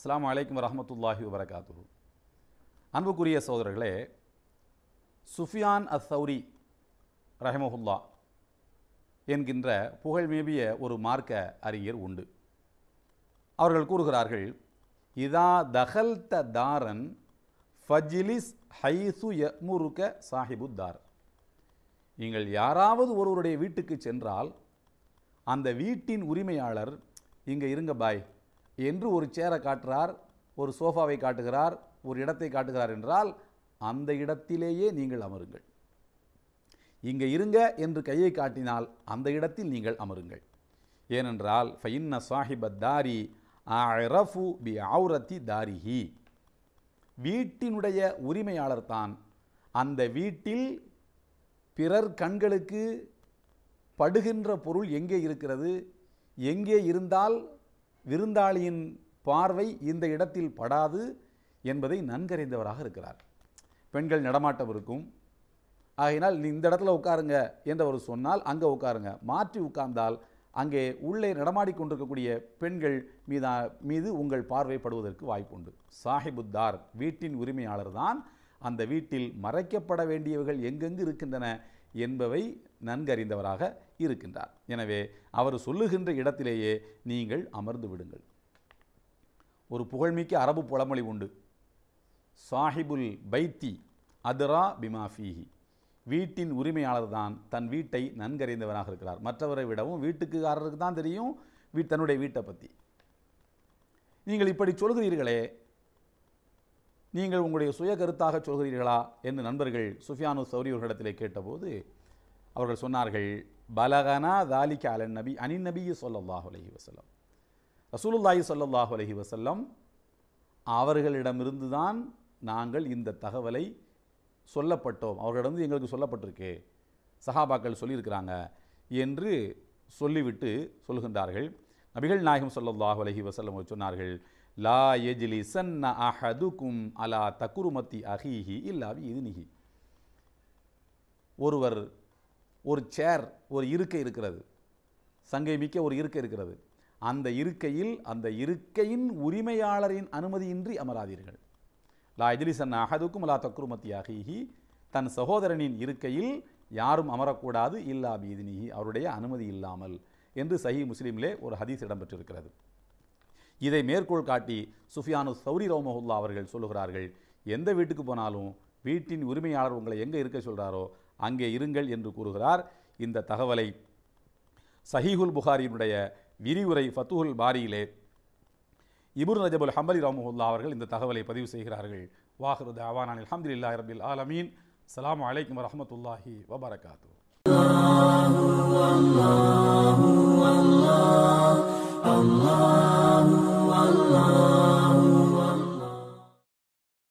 அஸ்லாம் வலைக்கம் வரமத்துல்லாஹி வரகாத்து அன்புக்குரிய சோதரர்களே சுஃபியான் அ சௌரி ரஹமஹுல்லா என்கின்ற மேபிய ஒரு மார்க்க அறிஞர் உண்டு அவர்கள் கூறுகிறார்கள் இதா தஹல் த தாரன் ஃபஜிலிஸ் ஹைசு யமுருக்க தார் நீங்கள் யாராவது ஒருவருடைய வீட்டுக்கு சென்றால் அந்த வீட்டின் உரிமையாளர் இங்கே இருங்க பாய் என்று ஒரு சேரை காட்டுறார் ஒரு சோஃபாவை காட்டுகிறார் ஒரு இடத்தை காட்டுகிறார் என்றால் அந்த இடத்திலேயே நீங்கள் அமருங்கள் இங்கே இருங்க என்று கையை காட்டினால் அந்த இடத்தில் நீங்கள் அமருங்கள் ஏனென்றால் ஃபைன்ன சாஹிபத் தாரி அரஃபு பி ஆவுரத்தி தாரிஹி வீட்டினுடைய உரிமையாளர் தான் அந்த வீட்டில் பிறர் கண்களுக்கு படுகின்ற பொருள் எங்கே இருக்கிறது எங்கே இருந்தால் விருந்தாளியின் பார்வை இந்த இடத்தில் படாது என்பதை நன்கறிந்தவராக இருக்கிறார் பெண்கள் நடமாட்டம் இருக்கும் ஆகையினால் இந்த இடத்துல உட்காருங்க என்றவர் சொன்னால் அங்கே உட்காருங்க மாற்றி உட்கார்ந்தால் அங்கே உள்ளே நடமாடிக்கொண்டிருக்கக்கூடிய பெண்கள் மீதா மீது உங்கள் பார்வைப்படுவதற்கு வாய்ப்புண்டு சாஹிபுத்தார் வீட்டின் உரிமையாளர் தான் அந்த வீட்டில் மறைக்கப்பட வேண்டியவர்கள் எங்கெங்கு இருக்கின்றன என்பவை நன்கறிந்தவராக இருக்கின்றார் எனவே அவர் சொல்லுகின்ற இடத்திலேயே நீங்கள் அமர்ந்து விடுங்கள் ஒரு புகழ்மிக்க அரபு புலமொழி உண்டு சாஹிபுல் பைத்தி அதரா பிமாஃபீஹி வீட்டின் உரிமையாளர் தான் தன் வீட்டை நன்கறிந்தவராக இருக்கிறார் மற்றவரை விடவும் வீட்டுக்குக்காரருக்கு தான் தெரியும் வீ தன்னுடைய வீட்டை பற்றி நீங்கள் இப்படி சொல்கிறீர்களே நீங்கள் உங்களுடைய சுய கருத்தாக சொல்கிறீர்களா என்று நண்பர்கள் சுஃபியானு சௌரி அவர்களிடத்திலே கேட்டபோது அவர்கள் சொன்னார்கள் பலகனா தாலிக்க அலன் நபி அனி நபி சொல்லல்லாஹ் அலஹி வசல்லம் ரசூலுல்லாஹி சொல்லல்லாஹ் அலஹி வசல்லம் அவர்களிடமிருந்து தான் நாங்கள் இந்த தகவலை சொல்லப்பட்டோம் அவர்களிடம் எங்களுக்கு சொல்லப்பட்டிருக்கு சஹாபாக்கள் சொல்லியிருக்கிறாங்க என்று சொல்லிவிட்டு சொல்கின்றார்கள் நபிகள் நாயகம் சொல்லல்லாஹ் அலஹி வசல்லம் சொன்னார்கள் லா எஜிலி சன்ன அஹதுக்கும் அலா தக்குருமத்தி அஹீஹி இல்லாவி இதுனிஹி ஒருவர் ஒரு சேர் ஒரு இருக்கை இருக்கிறது சங்கை மிக்க ஒரு இருக்கை இருக்கிறது அந்த இருக்கையில் அந்த இருக்கையின் உரிமையாளரின் அனுமதியின்றி அமராதீர்கள் லா எஜிலி சன்ன அஹதுக்கும் அலா தக்குருமத்தி அஹீஹி தன் சகோதரனின் இருக்கையில் யாரும் அமரக்கூடாது இல்லா இதுனிஹி அவருடைய அனுமதி இல்லாமல் என்று சஹி முஸ்லீமிலே ஒரு ஹதீஸ் இடம்பெற்றிருக்கிறது இதை மேற்கோள் காட்டி சுஃபியானு சௌரி ரோமஹுல்லா அவர்கள் சொல்லுகிறார்கள் எந்த வீட்டுக்கு போனாலும் வீட்டின் உரிமையாளர் உங்களை எங்கே இருக்க சொல்கிறாரோ அங்கே இருங்கள் என்று கூறுகிறார் இந்த தகவலை சஹீஹுல் புகாரியினுடைய விரிவுரை ஃபத்துஹுல் பாரியிலே இபுர் நஜபுல் ஹம்பலி ரஹமுல்லா அவர்கள் இந்த தகவலை பதிவு செய்கிறார்கள் வாஹருத் அவானான் இல்லா ரபில் ஆலமீன் அஸ்லாம் அலைக்கும் வரமத்துல்லாஹி வபரகாத்து